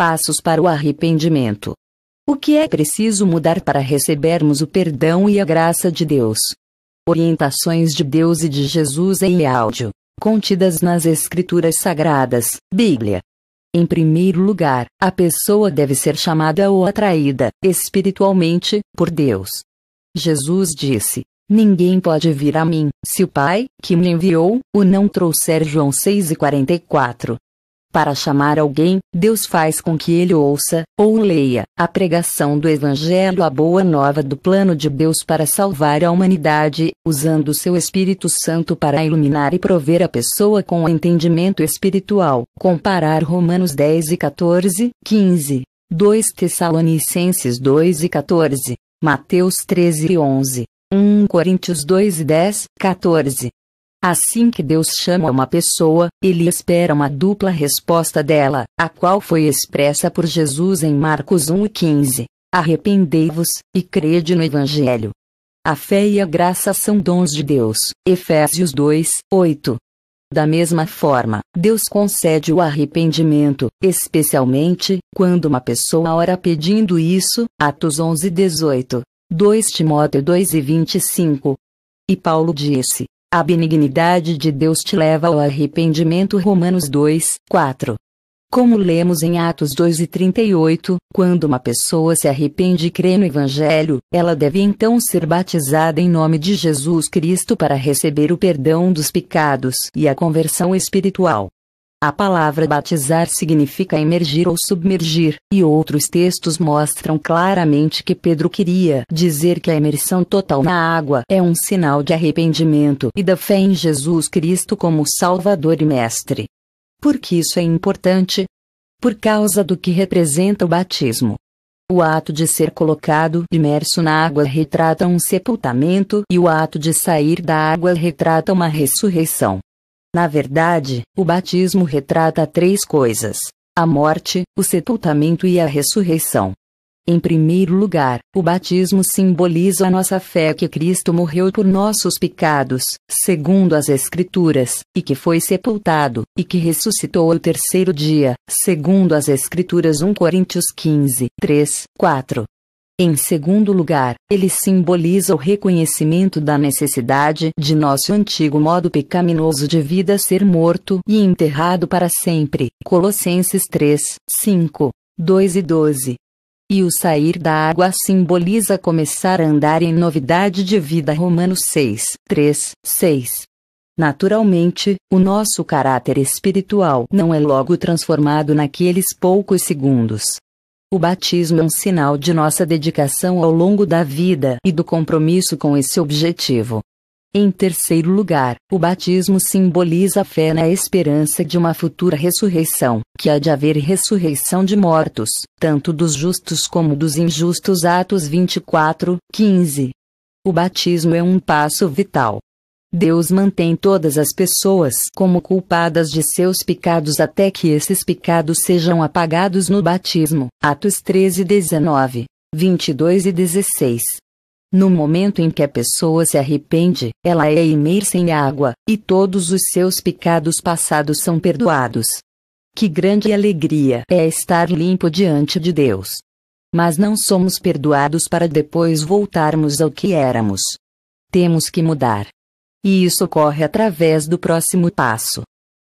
passos para o arrependimento. O que é preciso mudar para recebermos o perdão e a graça de Deus? Orientações de Deus e de Jesus em áudio, contidas nas Escrituras Sagradas, Bíblia. Em primeiro lugar, a pessoa deve ser chamada ou atraída, espiritualmente, por Deus. Jesus disse: Ninguém pode vir a mim, se o Pai, que me enviou, o não trouxer. João 6,44. Para chamar alguém, Deus faz com que ele ouça, ou leia, a pregação do Evangelho, a boa nova do plano de Deus para salvar a humanidade, usando seu Espírito Santo para iluminar e prover a pessoa com o entendimento espiritual. Comparar Romanos 10 e 14, 15, 2 Tessalonicenses 2 e 14, Mateus 13 e 11, 1 Coríntios 2 e 10, 14. Assim que Deus chama uma pessoa, ele espera uma dupla resposta dela, a qual foi expressa por Jesus em Marcos 1:15. Arrependei-vos e crede no evangelho. A fé e a graça são dons de Deus. Efésios 8. Da mesma forma, Deus concede o arrependimento, especialmente quando uma pessoa ora pedindo isso. Atos 11:18. 2 Timóteo 2:25. e E Paulo disse: a benignidade de Deus te leva ao arrependimento. Romanos 2, 4. Como lemos em Atos 2 e 38, quando uma pessoa se arrepende e crê no Evangelho, ela deve então ser batizada em nome de Jesus Cristo para receber o perdão dos pecados e a conversão espiritual. A palavra batizar significa emergir ou submergir, e outros textos mostram claramente que Pedro queria dizer que a imersão total na água é um sinal de arrependimento e da fé em Jesus Cristo como Salvador e Mestre. Por que isso é importante? Por causa do que representa o batismo. O ato de ser colocado imerso na água retrata um sepultamento e o ato de sair da água retrata uma ressurreição. Na verdade, o batismo retrata três coisas: a morte, o sepultamento e a ressurreição. Em primeiro lugar, o batismo simboliza a nossa fé que Cristo morreu por nossos pecados, segundo as Escrituras, e que foi sepultado, e que ressuscitou ao terceiro dia, segundo as Escrituras 1 Coríntios 15, 3, 4. Em segundo lugar, ele simboliza o reconhecimento da necessidade de nosso antigo modo pecaminoso de vida ser morto e enterrado para sempre. Colossenses 3, 5, 2 e 12. E o sair da água simboliza começar a andar em novidade de vida. Romanos 6, 3, 6. Naturalmente, o nosso caráter espiritual não é logo transformado naqueles poucos segundos, o batismo é um sinal de nossa dedicação ao longo da vida e do compromisso com esse objetivo. Em terceiro lugar, o batismo simboliza a fé na esperança de uma futura ressurreição, que há de haver ressurreição de mortos, tanto dos justos como dos injustos. Atos 24, 15. O batismo é um passo vital Deus mantém todas as pessoas como culpadas de seus pecados até que esses pecados sejam apagados no batismo. Atos 13, 19, 22 e 16. No momento em que a pessoa se arrepende, ela é imersa em água, e todos os seus pecados passados são perdoados. Que grande alegria é estar limpo diante de Deus! Mas não somos perdoados para depois voltarmos ao que éramos. Temos que mudar e isso ocorre através do próximo passo.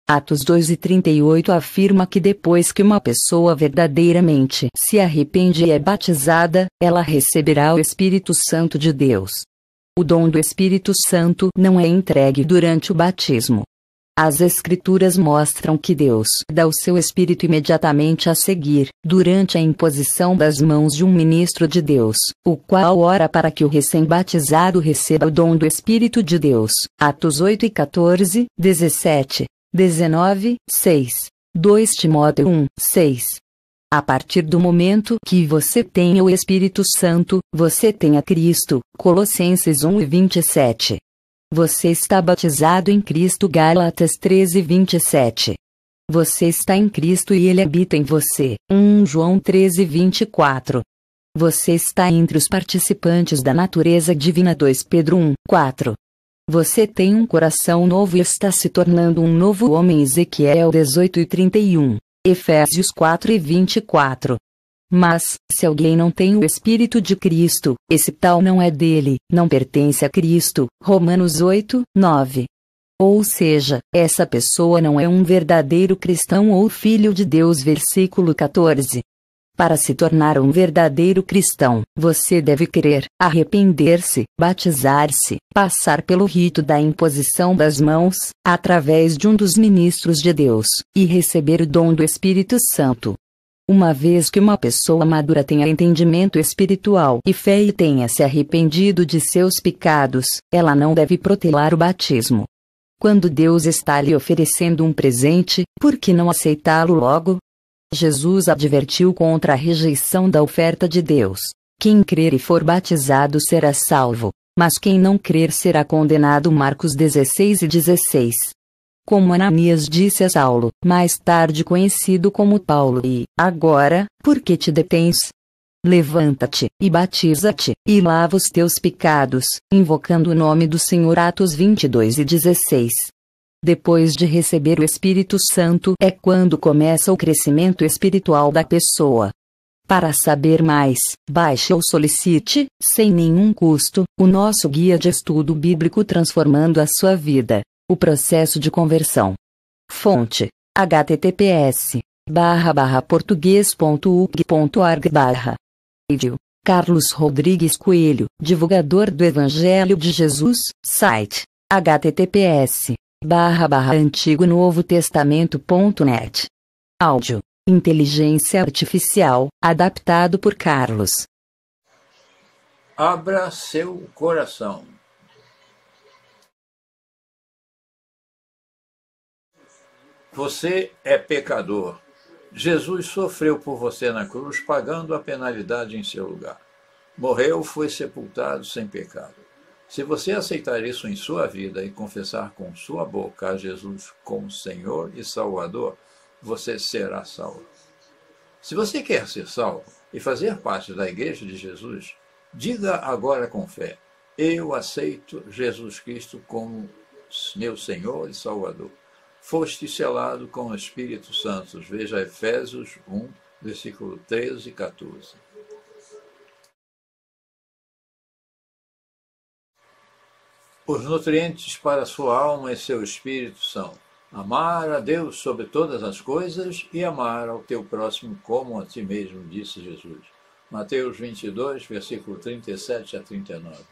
Atos 2 e 38 afirma que depois que uma pessoa verdadeiramente se arrepende e é batizada, ela receberá o Espírito Santo de Deus. O dom do Espírito Santo não é entregue durante o batismo. As Escrituras mostram que Deus dá o seu Espírito imediatamente a seguir, durante a imposição das mãos de um ministro de Deus, o qual ora para que o recém-batizado receba o dom do Espírito de Deus. Atos 8 e 14, 17, 19, 6. 2 Timóteo 1, 6. A partir do momento que você tem o Espírito Santo, você tem a Cristo. Colossenses 1 e 27. Você está batizado em Cristo Gálatas 13, 27. Você está em Cristo e Ele habita em você. 1 João 13, 24. Você está entre os participantes da natureza divina 2 Pedro 1, 4. Você tem um coração novo e está se tornando um novo homem Ezequiel 18 e 31, Efésios 4 e 24. Mas, se alguém não tem o Espírito de Cristo, esse tal não é dele, não pertence a Cristo. Romanos 8, 9. Ou seja, essa pessoa não é um verdadeiro cristão ou filho de Deus. Versículo 14. Para se tornar um verdadeiro cristão, você deve crer, arrepender-se, batizar-se, passar pelo rito da imposição das mãos, através de um dos ministros de Deus, e receber o dom do Espírito Santo. Uma vez que uma pessoa madura tenha entendimento espiritual e fé e tenha se arrependido de seus pecados, ela não deve protelar o batismo. Quando Deus está lhe oferecendo um presente, por que não aceitá-lo logo? Jesus advertiu contra a rejeição da oferta de Deus. Quem crer e for batizado será salvo, mas quem não crer será condenado. Marcos 16 e 16 como Ananias disse a Saulo, mais tarde conhecido como Paulo, e agora, por que te detens? Levanta-te e batiza-te, e lava os teus pecados, invocando o nome do Senhor. Atos 22 e 16. Depois de receber o Espírito Santo é quando começa o crescimento espiritual da pessoa. Para saber mais, baixe ou solicite, sem nenhum custo, o nosso guia de estudo bíblico transformando a sua vida. O processo de conversão. Fonte: https barra barra português.ug.org barra. Vídeo. Carlos Rodrigues Coelho, divulgador do Evangelho de Jesus, site https barra barra antigo novo testamento.net. Áudio. Inteligência Artificial, adaptado por Carlos. Abra seu coração. Você é pecador. Jesus sofreu por você na cruz, pagando a penalidade em seu lugar. Morreu, foi sepultado sem pecado. Se você aceitar isso em sua vida e confessar com sua boca a Jesus como Senhor e Salvador, você será salvo. Se você quer ser salvo e fazer parte da Igreja de Jesus, diga agora com fé: Eu aceito Jesus Cristo como meu Senhor e Salvador foste selado com o Espírito Santo. Veja Efésios 1, versículo 13 e 14. Os nutrientes para sua alma e seu espírito são amar a Deus sobre todas as coisas e amar ao teu próximo como a ti mesmo, disse Jesus. Mateus 22, versículo 37 a 39.